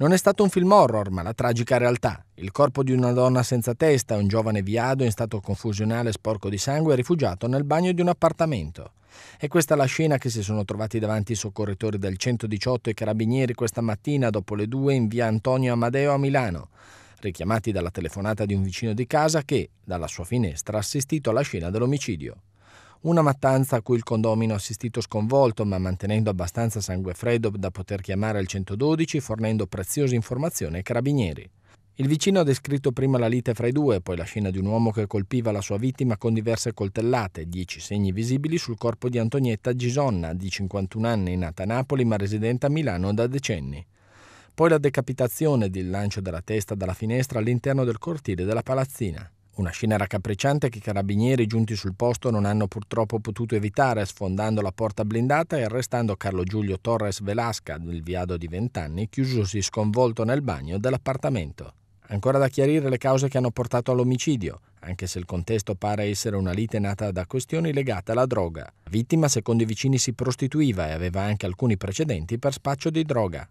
Non è stato un film horror, ma la tragica realtà. Il corpo di una donna senza testa, un giovane viado in stato confusionale sporco di sangue, rifugiato nel bagno di un appartamento. È questa la scena che si sono trovati davanti i soccorritori del 118 e i carabinieri questa mattina dopo le due in via Antonio Amadeo a Milano, richiamati dalla telefonata di un vicino di casa che, dalla sua finestra, ha assistito alla scena dell'omicidio. Una mattanza a cui il condomino ha assistito sconvolto, ma mantenendo abbastanza sangue freddo da poter chiamare il 112 fornendo preziose informazioni ai carabinieri. Il vicino ha descritto prima la lite fra i due, poi la scena di un uomo che colpiva la sua vittima con diverse coltellate, dieci segni visibili sul corpo di Antonietta Gisonna, di 51 anni, nata a Napoli ma residente a Milano da decenni. Poi la decapitazione ed il lancio della testa dalla finestra all'interno del cortile della palazzina. Una scena raccapricciante che i carabinieri giunti sul posto non hanno purtroppo potuto evitare, sfondando la porta blindata e arrestando Carlo Giulio Torres Velasca, il viado di 20 anni, chiusosi sconvolto nel bagno dell'appartamento. Ancora da chiarire le cause che hanno portato all'omicidio, anche se il contesto pare essere una lite nata da questioni legate alla droga. La vittima, secondo i vicini, si prostituiva e aveva anche alcuni precedenti per spaccio di droga.